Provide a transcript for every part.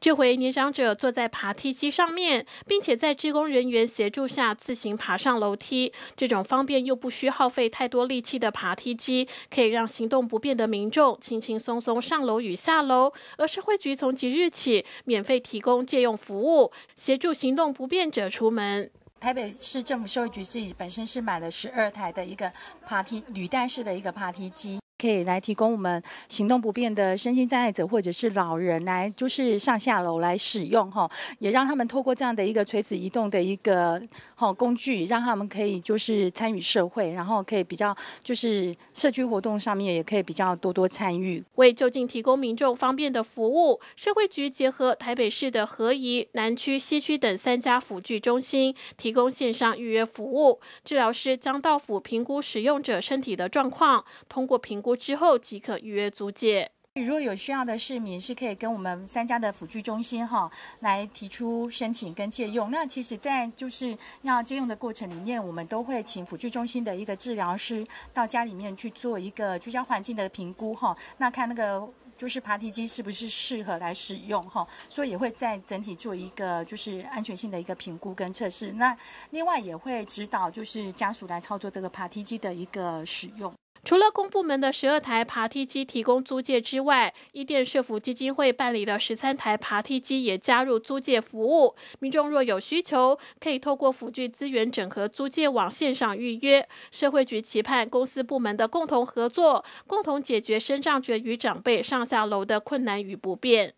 这回年长者坐在爬梯机上面，并且在职工人员协助下自行爬上楼梯。这种方便又不需耗费太多力气的爬梯机，可以让行动不便的民众轻轻松松上楼与下楼。而社会局从即日起免费提供借用服务，协助行动不便者出门。台北市政府社会局自己本身是买了十二台的一个爬梯履带式的一个爬梯机。可以来提供我们行动不便的身心障碍者或者是老人来，就是上下楼来使用哈，也让他们透过这样的一个垂直移动的一个好工具，让他们可以就是参与社会，然后可以比较就是社区活动上面也可以比较多多参与，为就近提供民众方便的服务，社会局结合台北市的和宜南区、西区等三家辅具中心，提供线上预约服务，治疗师将到府评估使用者身体的状况，通过评估。之后即可预约租借。如果有需要的市民，是可以跟我们三家的辅具中心哈来提出申请跟借用。那其实，在就是要借用的过程里面，我们都会请辅具中心的一个治疗师到家里面去做一个居家环境的评估哈，那看那个就是爬梯机是不是适合来使用哈，所以也会在整体做一个就是安全性的一个评估跟测试。那另外也会指导就是家属来操作这个爬梯机的一个使用。除了公部门的十二台爬梯机提供租借之外，伊甸社福基金会办理的十三台爬梯机也加入租借服务。民众若有需求，可以透过辅具资源整合租借网线上预约。社会局期盼公司部门的共同合作，共同解决身障者与长辈上下楼的困难与不便。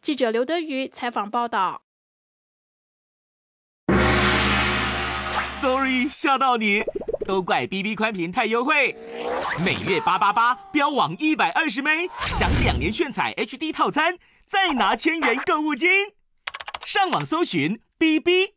记者刘德瑜采访报道。Sorry，吓到你。都怪 B B 宽频太优惠，每月八八八，标网一百二十枚，享两年炫彩 H D 套餐，再拿千元购物金。上网搜寻 B B。